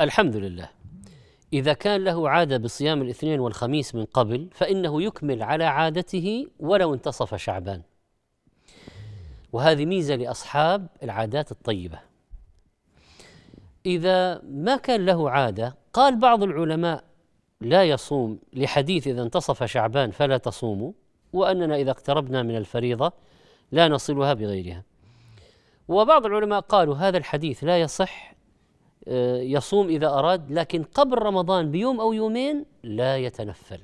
الحمد لله إذا كان له عادة بصيام الاثنين والخميس من قبل فإنه يكمل على عادته ولو انتصف شعبان وهذه ميزة لأصحاب العادات الطيبة إذا ما كان له عادة قال بعض العلماء لا يصوم لحديث إذا انتصف شعبان فلا تصوموا وأننا إذا اقتربنا من الفريضة لا نصلها بغيرها وبعض العلماء قالوا هذا الحديث لا يصح آه، يصوم إذا أراد لكن قبل رمضان بيوم أو يومين لا يتنفل